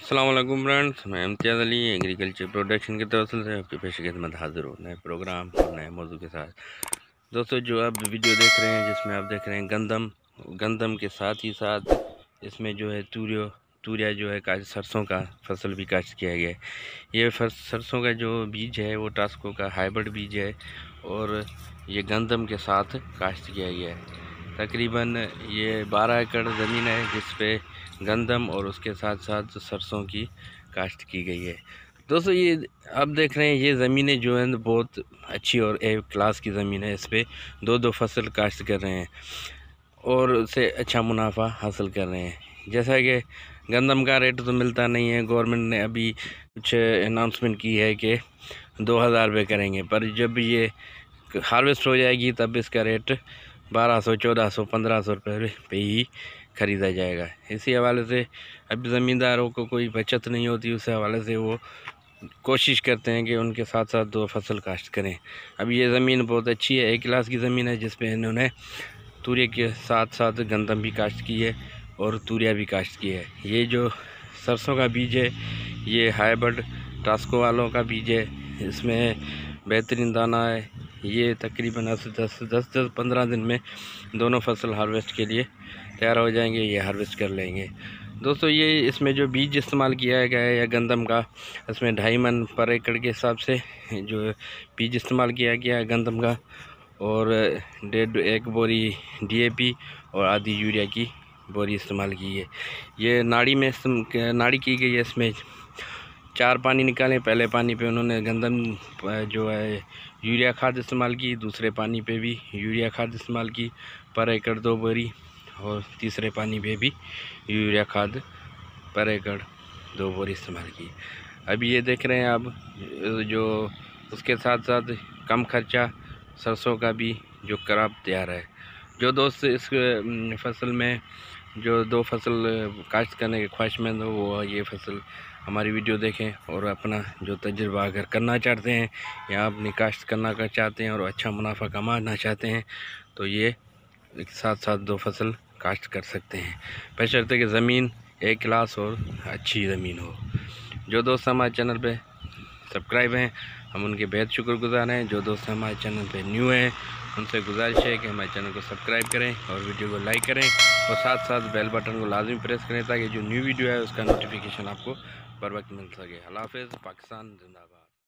السلام علیکم فرینڈس میں امتیاز علی ایگریکلچر پروڈکشن کے توسل سے آپ کی پیش خدمت حاضر ہوں نئے پروگرام اور نئے موضوع کے ساتھ دوستو جو آپ ویڈیو دیکھ رہے ہیں جس میں آپ دیکھ رہے ہیں گندم گندم کے ساتھ ہی ساتھ اس میں جو ہے توریو توریا جو ہے کاشت سرسوں کا فصل بھی کاشت کیا گیا ہے یہ سرسوں کا جو بیج ہے وہ ٹاسکو کا ہائبرڈ بیج ہے اور یہ گندم کے ساتھ کاشت کیا گیا ہے تقریباً یہ بارہ ایکڑ زمین ہے جس پہ گندم اور اس کے ساتھ ساتھ سرسوں کی کاشت کی گئی ہے دوستو یہ آپ دیکھ رہے ہیں یہ زمینیں جو ہیں بہت اچھی اور اے کلاس کی زمین ہے اس پہ دو دو فصل کاشت کر رہے ہیں اور اسے اچھا منافع حاصل کر رہے ہیں جیسا کہ گندم کا ریٹ تو ملتا نہیں ہے گورنمنٹ نے ابھی کچھ اناؤنسمنٹ کی ہے کہ دو ہزار روپے کریں گے پر جب یہ ہارویسٹ ہو جائے گی تب اس کا ریٹ بارہ سو چودہ سو پندرہ سو روپے پہ ہی خریدا جائے گا اسی حوالے سے اب زمینداروں کو کوئی بچت نہیں ہوتی اس حوالے سے وہ کوشش کرتے ہیں کہ ان کے ساتھ ساتھ دو فصل کاشت کریں اب یہ زمین بہت اچھی ہے ایک کلاس کی زمین ہے جس پہ انہوں نے توریا کے ساتھ ساتھ گندم بھی کاشت کی ہے اور توریا بھی کاشت کی ہے یہ جو سرسوں کا بیج ہے یہ ہائبرڈ ٹاسکو والوں کا بیج ہے اس میں بہترین دانہ ہے یہ تقریباً دس دس دس دس پندرہ دن میں دونوں فصل ہارویسٹ کے لیے تیار ہو جائیں گے یہ ہارویسٹ کر لیں گے دوستو یہ اس میں جو بیج استعمال کیا گیا ہے یا گندم کا اس میں ڈھائی من پر ایکڑ کے حساب سے جو بیج استعمال کیا گیا ہے گندم کا اور ڈیڑھ ایک بوری ڈی اے پی اور آدھی یوریا کی بوری استعمال کی ہے یہ ناڑی میں ناڑی کی گئی ہے اس میں چار پانی نکالیں پہلے پانی پہ انہوں نے گندم جو ہے یوریا کھاد استعمال کی دوسرے پانی پہ بھی یوریا کھاد استعمال کی پر ایکڑ دو بوری اور تیسرے پانی پہ بھی یوریا کھاد پر ایکڑ دو بوری استعمال کی اب یہ دیکھ رہے ہیں آپ جو اس کے ساتھ ساتھ کم خرچہ سرسوں کا بھی جو کراپ تیار ہے جو دوست اس فصل میں جو دو فصل کاشت کرنے کے خواہش مند ہو وہ یہ فصل ہماری ویڈیو دیکھیں اور اپنا جو تجربہ اگر کرنا چاہتے ہیں یا اپنی کاشت کرنا کر چاہتے ہیں اور اچھا منافع کمانا چاہتے ہیں تو یہ ساتھ ساتھ دو فصل کاشت کر سکتے ہیں پیش کہ زمین ایک کلاس اور اچھی زمین ہو جو دوست ہمارے چینل پہ سبسکرائب ہیں ہم ان کے بہت شکر گزار ہیں جو دوست ہمارے چینل پہ نیو ہیں ان سے گزارش ہے کہ ہمارے چینل کو سبسکرائب کریں اور ویڈیو کو لائک کریں اور ساتھ ساتھ بیل بٹن کو لازمی پریس کریں تاکہ جو نیو ویڈیو ہے اس کا نوٹیفیکیشن آپ کو بر وقت مل سکے اللہ حافظ پاکستان زندہ آباد